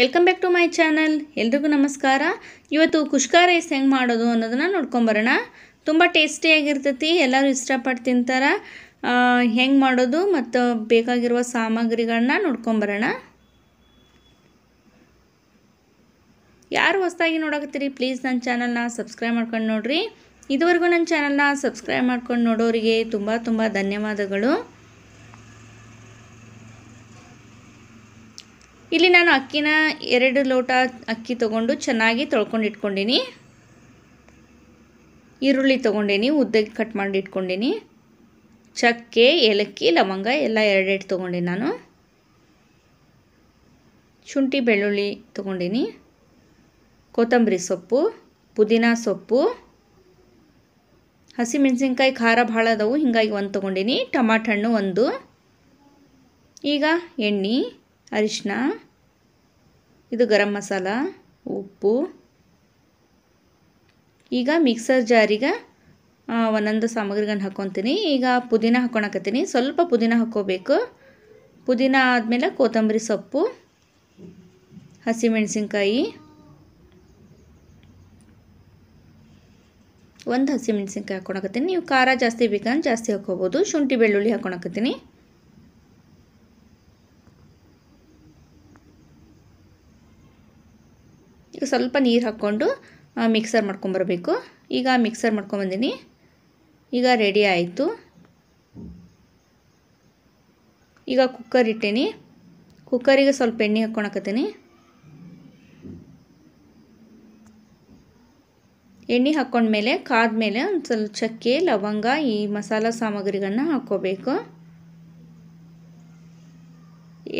welcome back to my channel ಎಲ್ರಿಗೂ ನಮಸ್ಕಾರ ಇವತ್ತು ಕುಷ್ಕ ರೈಸ್ ಹೆಂಗೆ ಮಾಡೋದು ಅನ್ನೋದನ್ನು ನೋಡ್ಕೊಂಬರೋಣ ತುಂಬ ಟೇಸ್ಟಿಯಾಗಿರ್ತೈತಿ ಎಲ್ಲರೂ ಇಷ್ಟಪಟ್ಟು ತಿಂತಾರೆ ಹೆಂಗೆ ಮಾಡೋದು ಮತ್ತು ಬೇಕಾಗಿರುವ ಸಾಮಗ್ರಿಗಳನ್ನ ನೋಡ್ಕೊಂಬರೋಣ ಯಾರು ಹೊಸದಾಗಿ ನೋಡಕತ್ತೀರಿ ಪ್ಲೀಸ್ ನನ್ನ ಚಾನಲ್ನ ಸಬ್ಸ್ಕ್ರೈಬ್ ಮಾಡ್ಕೊಂಡು ನೋಡಿರಿ ಇದುವರೆಗೂ ನನ್ನ ಚಾನಲ್ನ ಸಬ್ಸ್ಕ್ರೈಬ್ ಮಾಡ್ಕೊಂಡು ನೋಡೋರಿಗೆ ತುಂಬ ತುಂಬ ಧನ್ಯವಾದಗಳು ಇಲ್ಲಿ ನಾನು ಅಕ್ಕಿನ ಎರಡು ಲೋಟ ಅಕ್ಕಿ ತೊಗೊಂಡು ಚೆನ್ನಾಗಿ ತೊಳ್ಕೊಂಡು ಇಟ್ಕೊಂಡಿನಿ ಈರುಳ್ಳಿ ತೊಗೊಂಡೀನಿ ಉದ್ದಕ್ಕೆ ಕಟ್ ಮಾಡಿ ಇಟ್ಕೊಂಡೀನಿ ಚಕ್ಕೆ ಏಲಕ್ಕಿ ಲವಂಗ ಎಲ್ಲ ಎರಡೆರಡು ತೊಗೊಂಡೆ ನಾನು ಶುಂಠಿ ಬೆಳ್ಳುಳ್ಳಿ ತೊಗೊಂಡೀನಿ ಕೊತ್ತಂಬರಿ ಸೊಪ್ಪು ಪುದೀನ ಸೊಪ್ಪು ಹಸಿಮೆಣಸಿನ್ಕಾಯಿ ಖಾರ ಭಾಳ ಅದಾವು ಹೀಗಾಗಿ ಒಂದು ತೊಗೊಂಡೀನಿ ಟಮಾಟ ಹಣ್ಣು ಒಂದು ಈಗ ಎಣ್ಣೆ ಅರಿಶಿನ ಇದು ಗರಂ ಮಸಾಲ ಉಪ್ಪು ಈಗ ಮಿಕ್ಸರ್ ಜಾರಿಗೆ ಒಂದೊಂದು ಸಾಮಗ್ರಿಗಳನ್ನು ಹಾಕ್ಕೊತೀನಿ ಈಗ ಪುದೀನ ಹಾಕೊಳಕತ್ತೀನಿ ಸ್ವಲ್ಪ ಪುದೀನ ಹಾಕೋಬೇಕು ಪುದೀನ ಆದಮೇಲೆ ಕೊತ್ತಂಬರಿ ಸೊಪ್ಪು ಹಸಿಮೆಣಸಿನ್ಕಾಯಿ ಒಂದು ಹಸಿಮೆಣಸಿನ್ಕಾಯಿ ಹಾಕ್ಕೊಳಕತ್ತೀನಿ ನೀವು ಖಾರ ಜಾಸ್ತಿ ಬೇಕಂದ್ರೆ ಜಾಸ್ತಿ ಹಾಕ್ಕೋಬೋದು ಶುಂಠಿ ಬೆಳ್ಳುಳ್ಳಿ ಹಾಕೊಳಕತ್ತೀನಿ ಈಗ ಸ್ವಲ್ಪ ನೀರು ಹಾಕ್ಕೊಂಡು ಮಿಕ್ಸರ್ ಮಾಡ್ಕೊಂಬರಬೇಕು ಈಗ ಮಿಕ್ಸರ್ ಮಾಡ್ಕೊಂಬಂದಿನಿ ಈಗ ರೆಡಿ ಆಯಿತು ಈಗ ಕುಕ್ಕರ್ ಇಟ್ಟೀನಿ ಕುಕ್ಕರಿಗೆ ಸ್ವಲ್ಪ ಎಣ್ಣೆ ಹಾಕ್ಕೊಳಕತ್ತೀನಿ ಎಣ್ಣೆ ಹಾಕ್ಕೊಂಡ್ಮೇಲೆ ಕಾದ್ಮೇಲೆ ಒಂದು ಸ್ವಲ್ಪ ಚಕ್ಕೆ ಲವಂಗ ಈ ಮಸಾಲ ಸಾಮಗ್ರಿಗಳನ್ನ ಹಾಕ್ಕೋಬೇಕು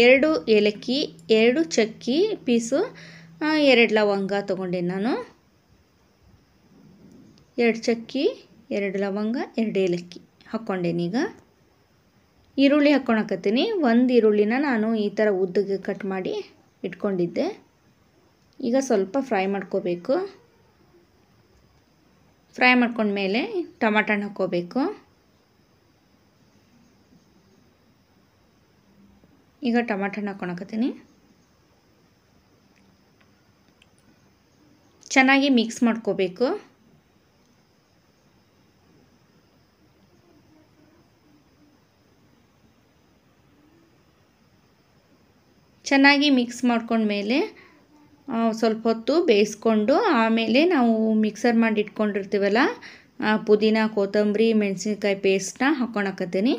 ಎರಡು ಏಲಕ್ಕಿ ಎರಡು ಚಕ್ಕಿ ಪೀಸು ಎರಡು ಲವಂಗ ತಗೊಂಡೆ ನಾನು ಎರಡು ಚಕ್ಕಿ ಎರಡು ಲವಂಗ ಎರಡು ಏಲಕ್ಕಿ ಹಾಕ್ಕೊಂಡೇನೀಗ ಈರುಳ್ಳಿ ಹಾಕ್ಕೊಳಕತ್ತೀನಿ ಒಂದು ಈರುಳ್ಳಿನ ನಾನು ಈ ಥರ ಉದ್ದಗೆ ಕಟ್ ಮಾಡಿ ಇಟ್ಕೊಂಡಿದ್ದೆ ಈಗ ಸ್ವಲ್ಪ ಫ್ರೈ ಮಾಡ್ಕೋಬೇಕು ಫ್ರೈ ಮಾಡ್ಕೊಂಡ್ಮೇಲೆ ಟೊಮಾಟೊ ಹಣ್ಣು ಹಾಕ್ಕೋಬೇಕು ಈಗ ಟೊಮಾಟೊ ಹಣ್ಣು ಹಾಕ್ಕೊಳಕತ್ತೀನಿ ಚೆನ್ನಾಗಿ ಮಿಕ್ಸ್ ಮಾಡ್ಕೋಬೇಕು ಚೆನ್ನಾಗಿ ಮಿಕ್ಸ್ ಮಾಡ್ಕೊಂಡ್ಮೇಲೆ ಸ್ವಲ್ಪ ಹೊತ್ತು ಬೇಯಿಸ್ಕೊಂಡು ಆಮೇಲೆ ನಾವು ಮಿಕ್ಸರ್ ಮಾಡಿ ಇಟ್ಕೊಂಡಿರ್ತೀವಲ್ಲ ಪುದೀನ ಕೊತ್ತಂಬರಿ ಮೆಣಸಿನ್ಕಾಯಿ ಪೇಸ್ಟ್ನ ಹಾಕ್ಕೊಳಕತ್ತೀನಿ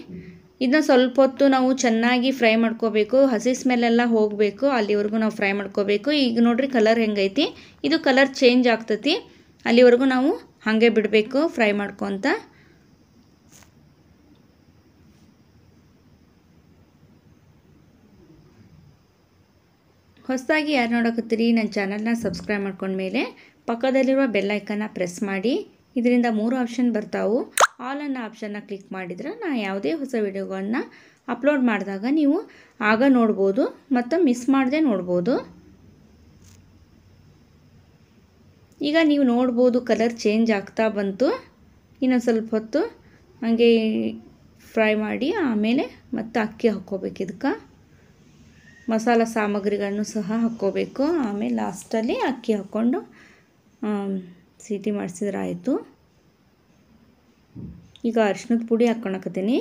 ಇದನ್ನ ಸ್ವಲ್ಪ ಹೊತ್ತು ನಾವು ಚೆನ್ನಾಗಿ ಫ್ರೈ ಮಾಡ್ಕೋಬೇಕು ಹಸಿ ಸ್ಮೆಲ್ಲೆಲ್ಲ ಹೋಗಬೇಕು ಅಲ್ಲಿವರೆಗೂ ನಾವು ಫ್ರೈ ಮಾಡ್ಕೋಬೇಕು ಈಗ ನೋಡ್ರಿ ಕಲರ್ ಹೆಂಗೈತಿ ಇದು ಕಲರ್ ಚೇಂಜ್ ಆಗ್ತೈತಿ ಅಲ್ಲಿವರೆಗೂ ನಾವು ಹಾಗೆ ಬಿಡಬೇಕು ಫ್ರೈ ಮಾಡ್ಕೊತ ಹೊಸದಾಗಿ ಯಾರು ನೋಡಕತ್ತೀರಿ ನನ್ನ ಚಾನಲ್ನ ಸಬ್ಸ್ಕ್ರೈಬ್ ಮಾಡ್ಕೊಂಡ್ಮೇಲೆ ಪಕ್ಕದಲ್ಲಿರುವ ಬೆಲ್ಲೈಕನ್ನ ಪ್ರೆಸ್ ಮಾಡಿ ಇದರಿಂದ ಮೂರು ಆಪ್ಷನ್ ಬರ್ತಾವು ಆಲ್ ಅನ್ನೋ ಆಪ್ಷನ್ನ ಕ್ಲಿಕ್ ಮಾಡಿದರೆ ನಾನು ಯಾವುದೇ ಹೊಸ ವಿಡಿಯೋಗಳನ್ನು ಅಪ್ಲೋಡ್ ಮಾಡಿದಾಗ ನೀವು ಆಗ ನೋಡ್ಬೋದು ಮತ್ತು ಮಿಸ್ ಮಾಡದೆ ನೋಡ್ಬೋದು ಈಗ ನೀವು ನೋಡ್ಬೋದು ಕಲರ್ ಚೇಂಜ್ ಆಗ್ತಾ ಬಂತು ಇನ್ನೊಂದು ಸ್ವಲ್ಪ ಹೊತ್ತು ಹಾಗೆ ಫ್ರೈ ಮಾಡಿ ಆಮೇಲೆ ಮತ್ತು ಅಕ್ಕಿ ಹಾಕ್ಕೋಬೇಕು ಇದಕ್ಕೆ ಮಸಾಲ ಸಾಮಗ್ರಿಗಳನ್ನು ಸಹ ಹಾಕ್ಕೋಬೇಕು ಆಮೇಲೆ ಲಾಸ್ಟಲ್ಲಿ ಅಕ್ಕಿ ಹಾಕ್ಕೊಂಡು ಸೀಟಿ ಮಾಡಿಸಿದ್ರಾಯಿತು ಈಗ ಅರ್ಶಿನದ ಪುಡಿ ಹಾಕ್ಕೊಳಕತ್ತೀನಿ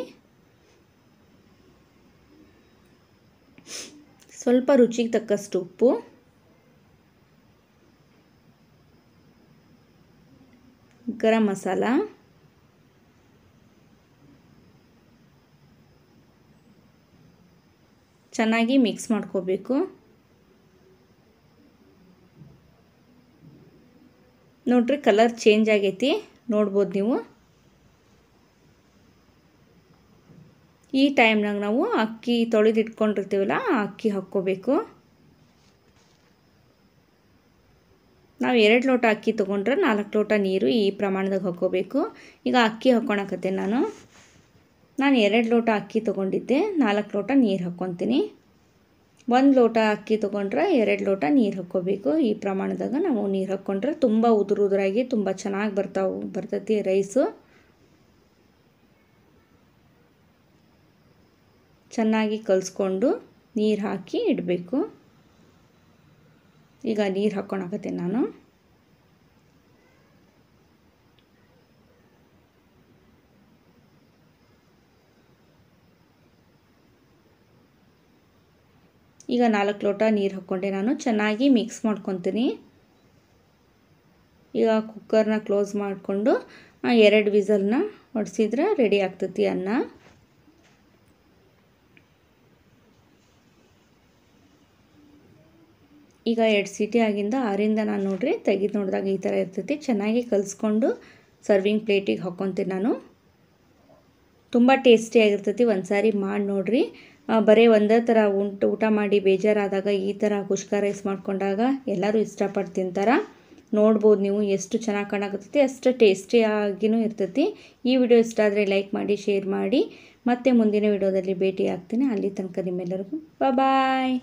ಸ್ವಲ್ಪ ರುಚಿಗೆ ತಕ್ಕಷ್ಟು ಉಪ್ಪು ಗರಂ ಮಸಾಲ ಚೆನ್ನಾಗಿ ಮಿಕ್ಸ್ ಮಾಡ್ಕೋಬೇಕು ನೋಡ್ರಿ ಕಲರ್ ಚೇಂಜ್ ಆಗೈತಿ ನೋಡ್ಬೋದು ನೀವು ಈ ಟೈಮ್ನಾಗ ನಾವು ಅಕ್ಕಿ ತೊಳೆದಿಟ್ಕೊಂಡಿರ್ತೀವಲ್ಲ ಅಕ್ಕಿ ಹಾಕ್ಕೋಬೇಕು ನಾವು ಎರಡು ಲೋಟ ಅಕ್ಕಿ ತೊಗೊಂಡ್ರೆ ನಾಲ್ಕು ಲೋಟ ನೀರು ಈ ಪ್ರಮಾಣದಾಗ ಹಾಕ್ಕೋಬೇಕು ಈಗ ಅಕ್ಕಿ ಹಾಕ್ಕೊಳಕತ್ತೆ ನಾನು ನಾನು ಎರಡು ಲೋಟ ಅಕ್ಕಿ ತೊಗೊಂಡಿದ್ದೆ ನಾಲ್ಕು ಲೋಟ ನೀರು ಹಾಕ್ಕೊತೀನಿ ಒಂದು ಲೋಟ ಅಕ್ಕಿ ತೊಗೊಂಡ್ರೆ ಎರಡು ಲೋಟ ನೀರು ಹಾಕ್ಕೋಬೇಕು ಈ ಪ್ರಮಾಣದಾಗ ನಾವು ನೀರು ಹಾಕ್ಕೊಂಡ್ರೆ ತುಂಬ ಉದುರು ಉದುರಾಗಿ ತುಂಬ ಚೆನ್ನಾಗಿ ಬರ್ತಾವೆ ಬರ್ತೈತಿ ರೈಸು ಚೆನ್ನಾಗಿ ಕಲಿಸ್ಕೊಂಡು ನೀರು ಹಾಕಿ ಇಡಬೇಕು ಈಗ ನೀರು ಹಾಕ್ಕೊಳಕತ್ತೆ ನಾನು ಈಗ ನಾಲ್ಕು ಲೋಟ ನೀರು ಹಾಕ್ಕೊಂಡೆ ನಾನು ಚೆನ್ನಾಗಿ ಮಿಕ್ಸ್ ಮಾಡ್ಕೊತೀನಿ ಈಗ ಕುಕ್ಕರ್ನ ಕ್ಲೋಸ್ ಮಾಡಿಕೊಂಡು ಎರಡು ವಿಸಲ್ನ ಹೊಡೆಸಿದ್ರೆ ರೆಡಿ ಆಗ್ತತಿ ಅನ್ನ ಈಗ ಎರಡು ಸೀಟಿ ಆಗಿಂದ ಆರಿಂದ ನಾನು ನೋಡ್ರಿ ತೆಗೆದು ನೋಡಿದಾಗ ಈ ಥರ ಇರ್ತೈತಿ ಚೆನ್ನಾಗಿ ಕಲಿಸ್ಕೊಂಡು ಸರ್ವಿಂಗ್ ಪ್ಲೇಟಿಗೆ ಹಾಕ್ಕೊತೀನಿ ನಾನು ತುಂಬ ಟೇಸ್ಟಿಯಾಗಿರ್ತೈತಿ ಒಂದು ಸಾರಿ ಮಾಡಿ ನೋಡ್ರಿ ಬರೀ ಒಂದೇ ಥರ ಉಂಟು ಊಟ ಮಾಡಿ ಬೇಜಾರಾದಾಗ ಈ ಥರ ಕುಷ್ಕ ರೈಸ್ ಮಾಡಿಕೊಂಡಾಗ ಎಲ್ಲರೂ ಇಷ್ಟಪಟ್ಟು ತಿಂತಾರೆ ನೋಡ್ಬೋದು ನೀವು ಎಷ್ಟು ಚೆನ್ನಾಗಿ ಕಾಣಕತ್ತೈತಿ ಅಷ್ಟು ಟೇಸ್ಟಿಯಾಗಿನೂ ಇರ್ತೈತಿ ಈ ವಿಡಿಯೋ ಇಷ್ಟ ಆದರೆ ಲೈಕ್ ಮಾಡಿ ಶೇರ್ ಮಾಡಿ ಮತ್ತೆ ಮುಂದಿನ ವಿಡಿಯೋದಲ್ಲಿ ಭೇಟಿ ಆಗ್ತೀನಿ ಅಲ್ಲಿ ತನಕ ನಿಮ್ಮೆಲ್ಲರಿಗೂ ಬಾಯ್